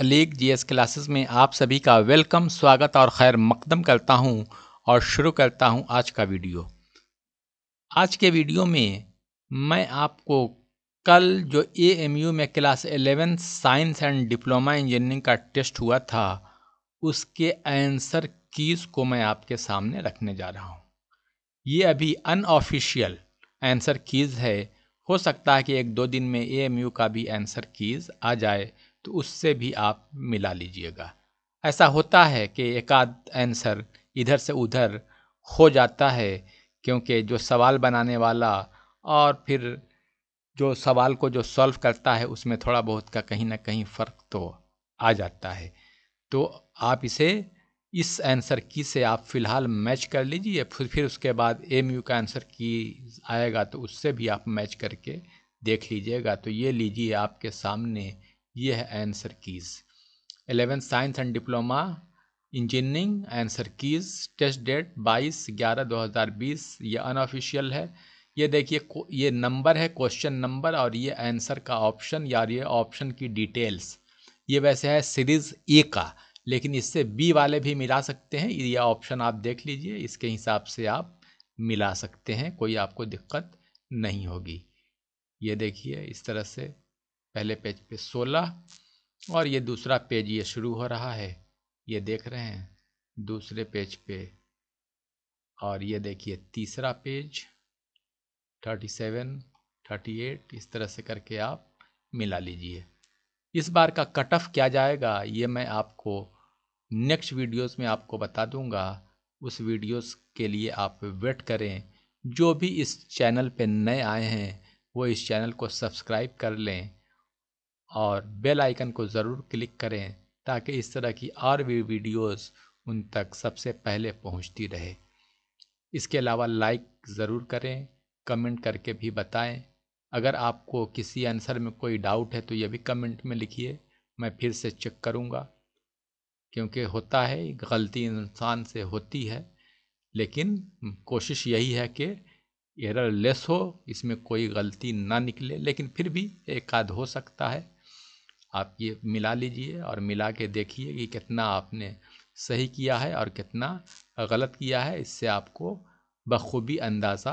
Alyque GS classes में आप सभी का वेलकम स्वागत और खैर मकदम करता हूं और शुरू करता हूं आज का वीडियो आज के वीडियो में मैं आपको कल जो एएमयू में class eleven science and diploma engineering का टेस्ट हुआ था उसके आंसर कीज़ को मैं आपके सामने रखने जा रहा हूं ये अभी अनऑफिशियल आंसर कीज़ है हो सकता है कि एक दो दिन में एएमयू का भी आंसर कीज़ आ जाए तो उससे भी आप मिला लीजिएगा ऐसा होता है कि एक आंसर इधर से उधर हो जाता है क्योंकि जो सवाल बनाने वाला और फिर जो सवाल को जो सॉल्व करता है उसमें थोड़ा बहुत का कहीं ना कहीं फ़र्क तो आ जाता है तो आप इसे इस आंसर की से आप फ़िलहाल मैच कर लीजिए फिर फिर उसके बाद एम यू का आंसर की आएगा तो उससे भी आप मैच करके देख लीजिएगा तो ये लीजिए आपके सामने ये है answer keys eleven science and diploma engineering answer keys test date बाईस ग्यारह दो हज़ार बीस ये अनऑफिशियल है ये देखिए ये नंबर है क्वेश्चन नंबर और ये आंसर का ऑप्शन या ये ऑप्शन की डिटेल्स ये वैसे है सीरीज़ ए का लेकिन इससे बी वाले भी मिला सकते हैं ये ऑप्शन आप देख लीजिए इसके हिसाब से आप मिला सकते हैं कोई आपको दिक्कत नहीं होगी ये देखिए इस तरह से पहले पेज पे 16 और ये दूसरा पेज ये शुरू हो रहा है ये देख रहे हैं दूसरे पेज पे और ये देखिए तीसरा पेज 37, 38 इस तरह से करके आप मिला लीजिए इस बार का कट ऑफ क्या जाएगा ये मैं आपको नेक्स्ट वीडियोस में आपको बता दूंगा उस वीडियोस के लिए आप वेट करें जो भी इस चैनल पे नए आए हैं वो इस चैनल को सब्सक्राइब कर लें और बेल आइकन को ज़रूर क्लिक करें ताकि इस तरह की और भी वीडियोस उन तक सबसे पहले पहुंचती रहे इसके अलावा लाइक ज़रूर करें कमेंट करके भी बताएं अगर आपको किसी आंसर में कोई डाउट है तो यह भी कमेंट में लिखिए मैं फिर से चेक करूँगा क्योंकि होता है गलती इंसान से होती है लेकिन कोशिश यही है कि एरर लेस हो इसमें कोई गलती ना निकले लेकिन फिर भी एक आध हो सकता है आप ये मिला लीजिए और मिला के देखिए कि कितना आपने सही किया है और कितना गलत किया है इससे आपको बखूबी अंदाज़ा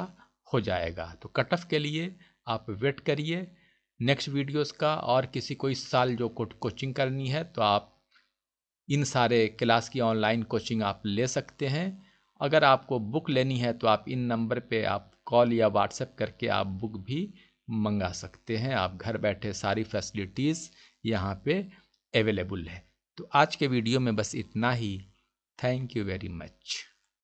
हो जाएगा तो कट ऑफ के लिए आप वेट करिए नेक्स्ट वीडियोस का और किसी कोई साल जो कोचिंग करनी है तो आप इन सारे क्लास की ऑनलाइन कोचिंग आप ले सकते हैं अगर आपको बुक लेनी है तो आप इन नंबर पे आप कॉल या व्हाट्सएप करके आप बुक भी मंगा सकते हैं आप घर बैठे सारी फैसिलिटीज़ यहाँ पे अवेलेबल है तो आज के वीडियो में बस इतना ही थैंक यू वेरी मच